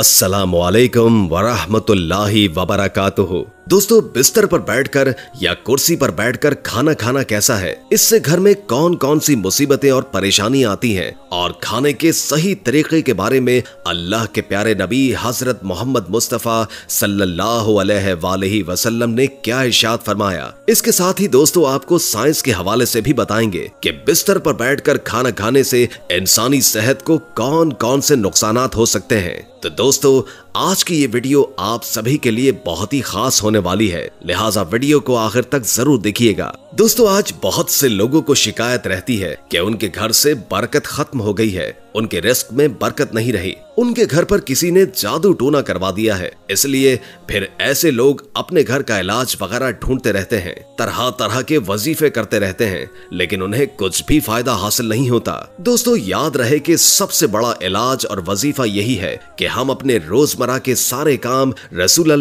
असलकम वरहमतुल्ला वबरकू दोस्तों बिस्तर पर बैठकर या कुर्सी पर बैठकर खाना खाना कैसा है इससे घर में कौन कौन सी मुसीबतें और परेशानी आती हैं और खाने के सही तरीके के बारे में अल्लाह के प्यारे नबी हजरत मोहम्मद मुस्तफ़ा सल्लल्लाहु अलैहि वसल्लम ने क्या इशाद फरमाया इसके साथ ही दोस्तों आपको साइंस के हवाले से भी बताएंगे कि बिस्तर पर बैठकर खाना खाने से इंसानी सेहत को कौन कौन से नुकसान हो सकते हैं तो दोस्तों आज की ये वीडियो आप सभी के लिए बहुत ही खास होने वाली है लिहाजा वीडियो को आखिर तक जरूर देखिएगा दोस्तों आज बहुत से लोगों को शिकायत रहती है कि उनके घर से बरकत खत्म हो गई है उनके रिस्क में बरकत नहीं रही उनके घर पर किसी ने जादू टोना करवा दिया है इसलिए फिर ऐसे लोग अपने घर का इलाज वगैरह ढूंढते रहते हैं तरह तरह के वजीफे करते रहते हैं लेकिन उन्हें कुछ भी फायदा हासिल नहीं होता दोस्तों याद रहे कि सबसे बड़ा इलाज और वजीफा यही है कि हम अपने रोजमर्रा के सारे काम रसूल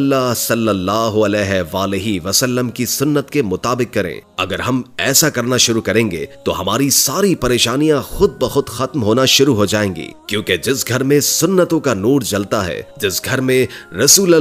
सल्लल्लाहु की सुन्नत के मुताबिक करें अगर हम ऐसा करना शुरू करेंगे तो हमारी सारी परेशानियां खुद ब खुद खत्म होना शुरू हो जाएंगी क्योंकि जिस घर में सुन्नतों का नूर जलता है जिस घर में रसूल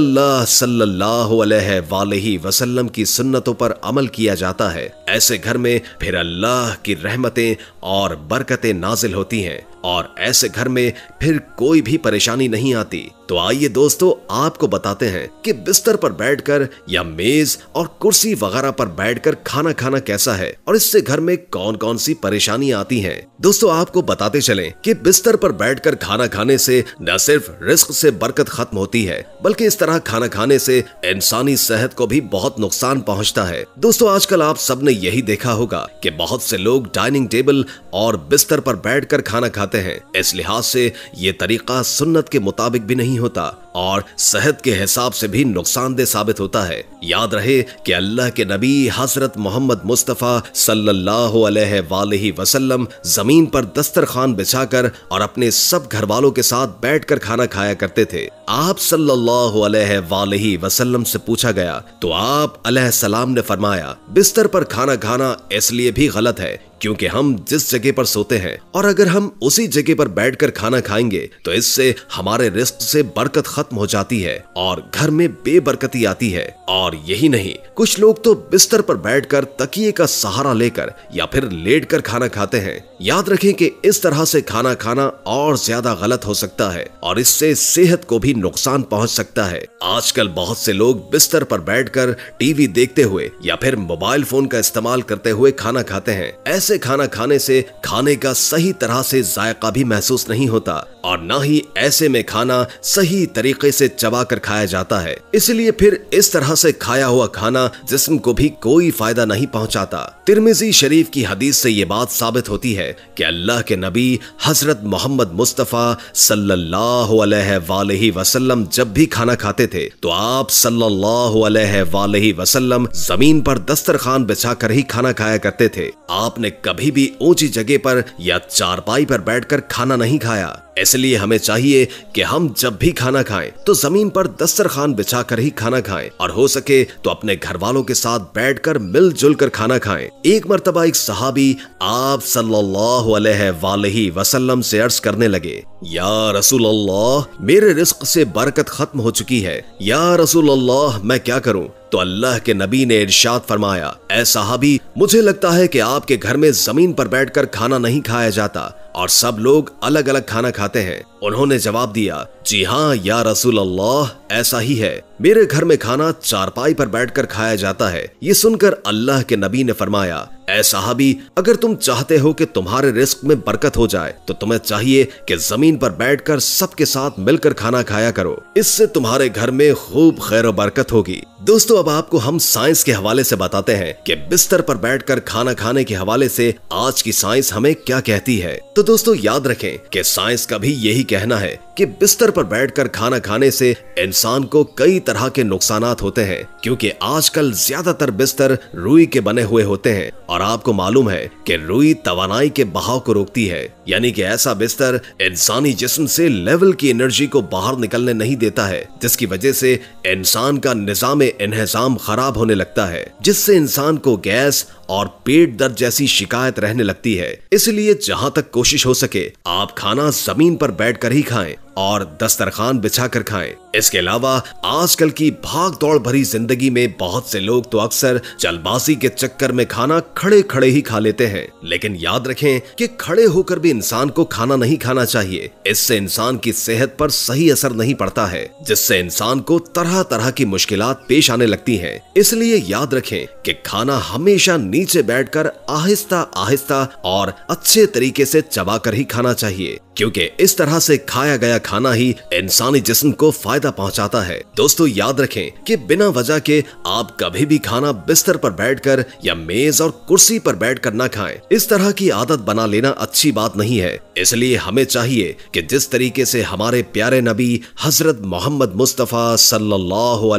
वसल्लम की सुन्नतों पर अमल किया जाता है ऐसे घर में फिर अल्लाह की रहमतें और बरकतें नाजिल होती हैं और ऐसे घर में फिर कोई भी परेशानी नहीं आती तो आइए दोस्तों आपको बताते हैं कि बिस्तर पर बैठकर या मेज और कुर्सी वगैरह पर बैठकर खाना खाना कैसा है और इससे घर में कौन कौन सी परेशानी आती हैं दोस्तों आपको बताते चलें कि बिस्तर पर बैठकर खाना खाने से न सिर्फ रिस्क से बरकत खत्म होती है बल्कि इस तरह खाना खाने से इंसानी सेहत को भी बहुत नुकसान पहुँचता है दोस्तों आजकल आप सबने यही देखा होगा की बहुत से लोग डाइनिंग टेबल और बिस्तर पर बैठ खाना खाते करते हैं इस लिहाज से ये तरीका सुन्नत के मुताबिक भी नहीं होता और सेहत के हिसाब से भी नुकसानदेह साबित होता है याद रहे कि अल्लाह के नबी हजरत मोहम्मद मुस्तफ़ा सल्लल्लाहु अलैहि वसल्लम जमीन पर दस्तरखान बिछाकर और अपने सब घर वालों के साथ बैठकर खाना खाया करते थे आप सल्लल्लाहु अलैहि वसल्लम से पूछा गया तो आप सलाम ने फरमाया बिस्तर पर खाना खाना इसलिए भी गलत है क्योंकि हम जिस जगह पर सोते हैं और अगर हम उसी जगह पर बैठकर खाना खाएंगे तो इससे हमारे रिस्क से बरकत खत्म हो जाती है और घर में बेबरकती आती है और यही नहीं कुछ लोग तो बिस्तर पर बैठकर तकिए का सहारा लेकर या फिर लेट कर खाना खाते हैं याद रखें कि इस तरह से खाना खाना और ज्यादा गलत हो सकता है और इससे सेहत को भी नुकसान पहुंच सकता है आजकल बहुत से लोग बिस्तर पर बैठकर टीवी देखते हुए या फिर मोबाइल फोन का इस्तेमाल करते हुए खाना खाते हैं ऐसे खाना खाने से खाने का सही तरह से जायका भी महसूस नहीं होता और न ही ऐसे में खाना सही तरीके से चबाकर खाया जाता है इसलिए फिर इस तरह से खाया हुआ खाना जिस्म को भी कोई फायदा नहीं पहुंचाता तिरमिजी शरीफ की हदीस से ये बात साबित होती है कि अल्लाह के नबी हजरत मोहम्मद मुस्तफ़ा सल्लाह वसल्लम जब भी खाना खाते थे तो आप सल्लाह अलैहि वसल्लम जमीन पर दस्तरखान बिछाकर ही खाना खाया करते थे आपने कभी भी ऊंची जगह पर या चारपाई पर बैठकर खाना नहीं खाया इसलिए हमें चाहिए कि हम जब भी खाना खाएं तो जमीन पर दस्तरखान बिछाकर ही खाना खाएं और हो सके तो अपने घर वालों के साथ बैठकर मिलजुल कर खाना खाएं एक मरतबा एक सहाबी आप सल्लल्लाहु अलैहि वसल्लम से अर्ज करने लगे या रसूल अल्लाह मेरे रिस्क से बरकत खत्म हो चुकी है या रसूल अल्लाह मैं क्या करूँ तो अल्लाह के नबी ने इरशाद फरमाया ए साहबी मुझे लगता है कि आपके घर में जमीन पर बैठकर खाना नहीं खाया जाता और सब लोग अलग अलग खाना खाते हैं उन्होंने जवाब दिया जी हाँ या रसूल अल्लाह ऐसा ही है मेरे घर में खाना चारपाई पर बैठकर खाया जाता है ये सुनकर अल्लाह के नबी ने फरमाया साहबी अगर तुम चाहते हो कि तुम्हारे रिस्क में बरकत हो जाए तो तुम्हें चाहिए कि जमीन पर बैठकर सबके साथ मिलकर खाना खाया करो इससे तुम्हारे घर में खूब खैर बरकत होगी दोस्तों अब आपको हम साइंस के हवाले से बताते हैं कि बिस्तर पर बैठकर खाना खाने के हवाले से आज की साइंस हमें क्या कहती है तो दोस्तों याद रखें कि साइंस का भी यही कहना है कि बिस्तर पर बैठकर खाना खाने से इंसान इंसान को कई तरह के नुकसान होते हैं क्योंकि आजकल ज्यादातर बिस्तर रुई के बने हुए होते हैं और आपको मालूम है कि रुई तवानाई के बहाव को रोकती है यानी कि ऐसा बिस्तर इंसानी जिस्म से लेवल की एनर्जी को बाहर निकलने नहीं देता है जिसकी वजह से इंसान का निजाम इन्हजाम खराब होने लगता है जिससे इंसान को गैस और पेट दर्द जैसी शिकायत रहने लगती है इसलिए जहाँ तक कोशिश हो सके आप खाना जमीन पर बैठकर ही खाएं और दस्तरखान बिछा कर खाएं। इसके अलावा आजकल की भाग दौड़ भरी जिंदगी में बहुत से लोग तो अक्सर जलबाजी के चक्कर में खाना खड़े खड़े ही खा लेते हैं लेकिन याद रखें कि खड़े होकर भी इंसान को खाना नहीं खाना चाहिए इससे इंसान की सेहत पर सही असर नहीं पड़ता है जिससे इंसान को तरह तरह की मुश्किल पेश आने लगती है इसलिए याद रखें कि खाना हमेशा नीचे बैठकर आहिस्ता आहिस्ता और अच्छे तरीके से चबा ही खाना चाहिए क्योंकि इस तरह से खाया गया खाना ही इंसानी जिस्म को फायदा पहुंचाता है दोस्तों याद रखें कि बिना वजह के आप कभी भी खाना बिस्तर पर बैठकर या मेज और कुर्सी पर बैठकर ना खाएं इस तरह की आदत बना लेना अच्छी बात नहीं है इसलिए हमें चाहिए कि जिस तरीके से हमारे प्यारे नबी हजरत मोहम्मद मुस्तफ़ा सल्लल्लाहु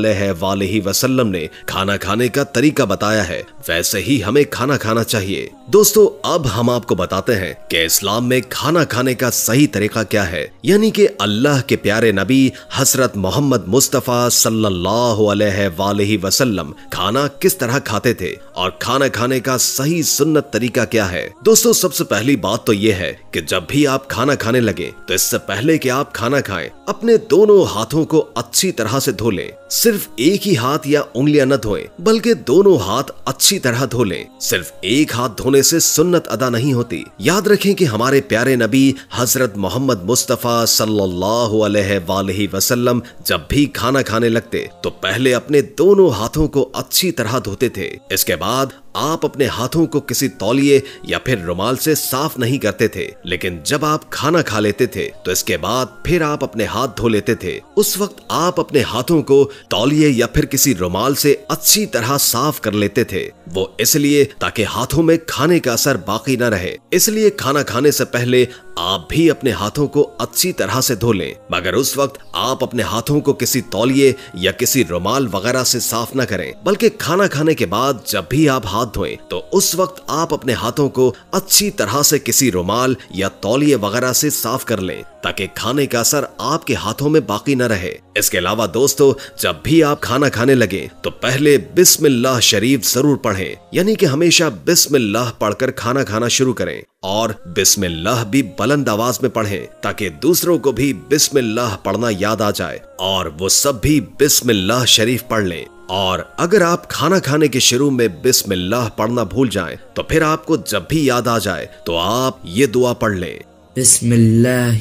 वसलम ने खाना खाने का तरीका बताया है वैसे ही हमें खाना खाना चाहिए दोस्तों अब हम आपको बताते हैं की इस्लाम में खाना खाने का सही तरीका क्या है यानी कि अल्लाह के प्यारे नबी हसरत मोहम्मद मुस्तफ़ा सल्लल्लाहु अलैहि वसल्लम खाना किस तरह खाते थे और खाना खाने का सही सुन्नत तरीका क्या है दोस्तों सबसे पहली बात तो ये है कि जब भी आप खाना खाने लगे तो इससे पहले कि आप खाना खाएं अपने दोनों हाथों को अच्छी तरह से धो लें सिर्फ एक ही हाथ या उंगलियां न धोएं बल्कि दोनों हाथ अच्छी तरह धो लें सिर्फ एक हाथ धोने से सुन्नत अदा नहीं होती याद रखें कि हमारे प्यारे नबी हजरत हज़रत मोहम्मद मुस्तफ़ा सल्लल्लाहु अलैहि वसल्लम जब भी खाना खाने लगते तो पहले अपने दोनों हाथों को अच्छी तरह धोते थे इसके बाद आप अपने हाथों को किसी तौलिए या फिर रुमाल से साफ नहीं करते थे लेकिन जब आप खाना खा लेते थे तो इसके बाद फिर आप अपने हाथ धो लेते थे उस वक्त आप अपने हाथों को तौलिए या फिर किसी रुमाल से अच्छी तरह साफ कर लेते थे वो इसलिए ताकि हाथों में खाने का असर बाकी न रहे इसलिए खाना खाने से पहले आप भी अपने हाथों को अच्छी तरह से धो लें मगर उस वक्त आप अपने हाथों को किसी तौलिए या किसी रुमाल वगैरह से साफ न करें बल्कि खाना खाने के बाद जब भी आप हाथ हाथ धोएं तो उस वक्त आप अपने हाथों को अच्छी तरह से किसी रुमाल या तौलिए वगैरह से साफ कर लें ताकि खाने का असर आपके हाथों में बाकी न रहे इसके अलावा दोस्तों जब भी आप खाना खाने लगे तो पहले बिस्मिल्लाह शरीफ जरूर पढ़ें यानी कि हमेशा बिस्मिल्लाह पढ़कर खाना खाना शुरू करें और बिस्मिल्लाह भी बुलंद आवाज में पढ़ें ताकि दूसरों को भी बिस्मिल्लाह पढ़ना याद आ जाए और वो सब भी बिस्मिल्लाह शरीफ पढ़ लें और अगर आप खाना खाने के शुरू में बिस्मिल्लाह पढ़ना भूल जाएं, तो फिर आपको जब भी याद आ जाए तो आप ये दुआ पढ़ लें बिस्मिल्लाह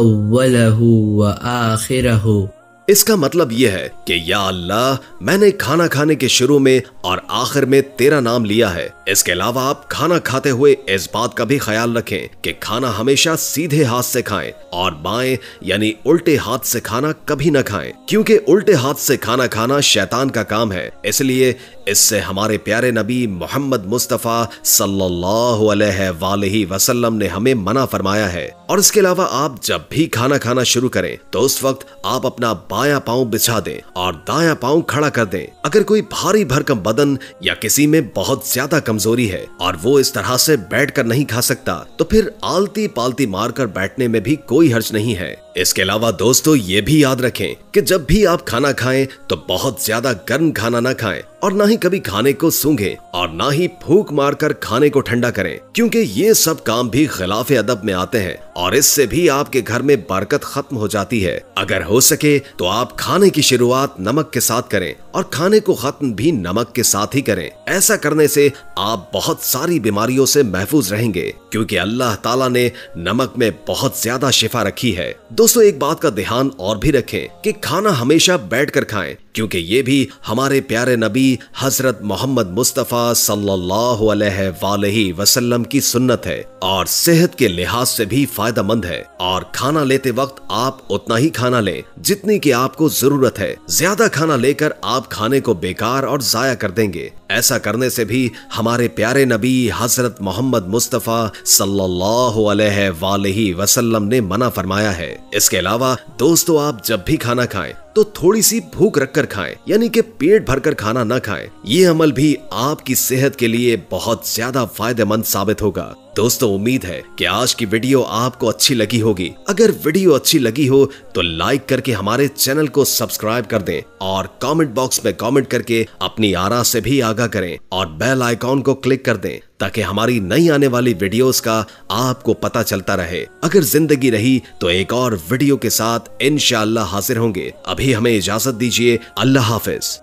अव्वलहु व आखिरहु इसका मतलब यह है कि या अल्लाह मैंने खाना खाने के शुरू में और आखिर में तेरा नाम लिया है इसके अलावा आप खाना खाते हुए इस बात का भी ख्याल रखें कि खाना हमेशा सीधे हाथ से खाएं और बाएं यानी उल्टे हाथ से खाना कभी ना खाएं क्योंकि उल्टे हाथ से खाना खाना शैतान का काम है इसलिए इससे हमारे प्यारे नबी मोहम्मद मुस्तफ़ा सल्लल्लाहु ने हमें मना फरमाया है और इसके अलावा आप जब भी खाना खाना शुरू करें तो उस वक्त आप अपना बाया पाँव बिछा दें और दाया पाँव खड़ा कर दें अगर कोई भारी भरकम बदन या किसी में बहुत ज्यादा कमजोरी है और वो इस तरह से बैठ कर नहीं खा सकता तो फिर आलती पालती मारकर बैठने में भी कोई हर्ज नहीं है इसके अलावा दोस्तों ये भी याद रखें कि जब भी आप खाना खाएं तो बहुत ज्यादा गर्म खाना ना खाएं और ना ही कभी खाने को सूंघें और ना ही फूक मारकर खाने को ठंडा करें क्योंकि ये सब काम भी खिलाफ अदब में आते हैं और इससे भी आपके घर में बरकत खत्म हो जाती है अगर हो सके तो आप खाने की शुरुआत नमक के साथ करें और खाने को खत्म भी नमक के साथ ही करें ऐसा करने से आप बहुत सारी बीमारियों से महफूज रहेंगे क्योंकि अल्लाह ताला ने नमक में बहुत ज्यादा शिफा रखी है दोस्तों एक बात का ध्यान और भी रखें कि खाना हमेशा बैठ कर खाएं क्योंकि ये भी हमारे प्यारे नबी हजरत मोहम्मद मुस्तफ़ा सल्लल्लाहु अलैहि वसल्लम की सुन्नत है और सेहत के लिहाज से भी फायदा मंद है और खाना लेते वक्त आप उतना ही खाना लें जितनी की आपको जरूरत है ज्यादा खाना लेकर आप खाने को बेकार और जाया कर देंगे ऐसा करने से भी हमारे प्यारे नबी हजरत मोहम्मद मुस्तफ़ा सल्लल्लाहु अलैहि वसल्लम ने मना फरमाया है इसके अलावा दोस्तों आप जब भी खाना खाएं तो थोड़ी सी भूख रखकर खाएं यानी कि पेट भरकर खाना न खाएं ये अमल भी आपकी सेहत के लिए बहुत ज्यादा फायदेमंद साबित होगा दोस्तों उम्मीद है कि आज की वीडियो आपको अच्छी लगी होगी अगर वीडियो अच्छी लगी हो तो लाइक करके हमारे चैनल को सब्सक्राइब कर दें और कमेंट बॉक्स में कमेंट करके अपनी आरा से भी आगाह करें और बेल आइकॉन को क्लिक कर दें ताकि हमारी नई आने वाली वीडियोस का आपको पता चलता रहे अगर जिंदगी रही तो एक और वीडियो के साथ इनशाला हाजिर होंगे अभी हमें इजाजत दीजिए अल्लाह हाफिज